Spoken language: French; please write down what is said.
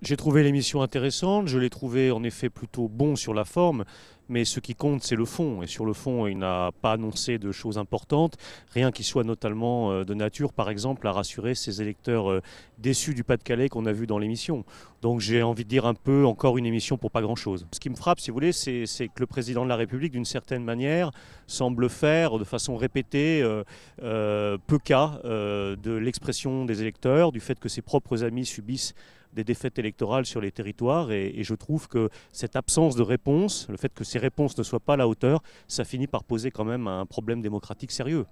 J'ai trouvé l'émission intéressante, je l'ai trouvé en effet plutôt bon sur la forme, mais ce qui compte c'est le fond, et sur le fond il n'a pas annoncé de choses importantes, rien qui soit notamment euh, de nature par exemple à rassurer ses électeurs euh, déçus du Pas-de-Calais qu'on a vu dans l'émission. Donc j'ai envie de dire un peu encore une émission pour pas grand-chose. Ce qui me frappe si vous voulez c'est que le président de la République d'une certaine manière semble faire de façon répétée euh, peu cas de l'expression des électeurs, du fait que ses propres amis subissent des défaites électorales sur les territoires. Et, je trouve que cette absence de réponse, le fait que ces réponses ne soient pas à la hauteur, ça finit par poser quand même un problème démocratique sérieux.